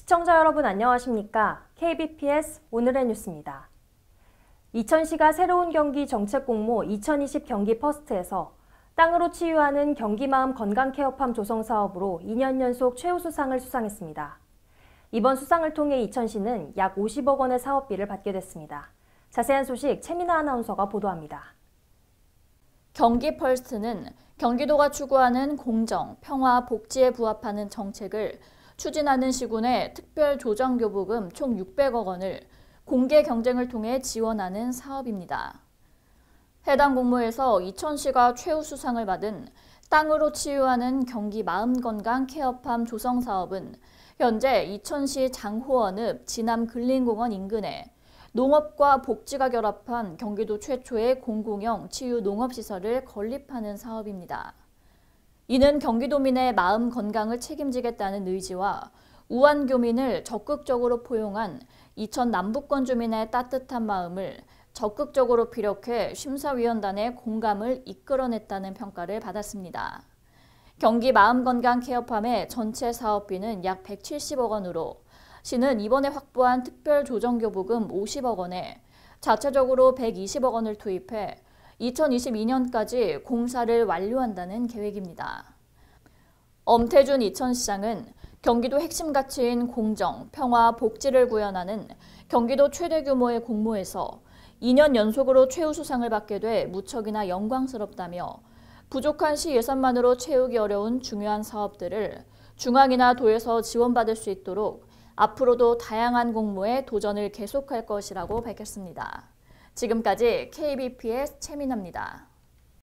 시청자 여러분 안녕하십니까? KBPS 오늘의 뉴스입니다. 이천시가 새로운 경기 정책 공모 2020 경기 퍼스트에서 땅으로 치유하는 경기마음 건강케어팜 조성 사업으로 2년 연속 최우수상을 수상했습니다. 이번 수상을 통해 이천시는 약 50억 원의 사업비를 받게 됐습니다. 자세한 소식 최민아 아나운서가 보도합니다. 경기 펄스트는 경기도가 추구하는 공정, 평화, 복지에 부합하는 정책을 추진하는 시군에 특별 조정 교부금 총 600억 원을 공개 경쟁을 통해 지원하는 사업입니다. 해당 공모에서 이천시가 최우 수상을 받은 땅으로 치유하는 경기 마음건강 케어팜 조성 사업은 현재 이천시 장호원읍 지남 근린공원 인근에 농업과 복지가 결합한 경기도 최초의 공공형 치유 농업시설을 건립하는 사업입니다. 이는 경기도민의 마음 건강을 책임지겠다는 의지와 우한교민을 적극적으로 포용한 이천 남북권 주민의 따뜻한 마음을 적극적으로 비력해 심사위원단의 공감을 이끌어냈다는 평가를 받았습니다. 경기 마음건강케어팜의 전체 사업비는 약 170억 원으로 시는 이번에 확보한 특별조정교부금 50억 원에 자체적으로 120억 원을 투입해 2022년까지 공사를 완료한다는 계획입니다. 엄태준 이천시장은 경기도 핵심 가치인 공정, 평화, 복지를 구현하는 경기도 최대 규모의 공모에서 2년 연속으로 최우수상을 받게 돼 무척이나 영광스럽다며 부족한 시 예산만으로 채우기 어려운 중요한 사업들을 중앙이나 도에서 지원받을 수 있도록 앞으로도 다양한 공모에 도전을 계속할 것이라고 밝혔습니다. 지금까지 KBPS 최민아입니다.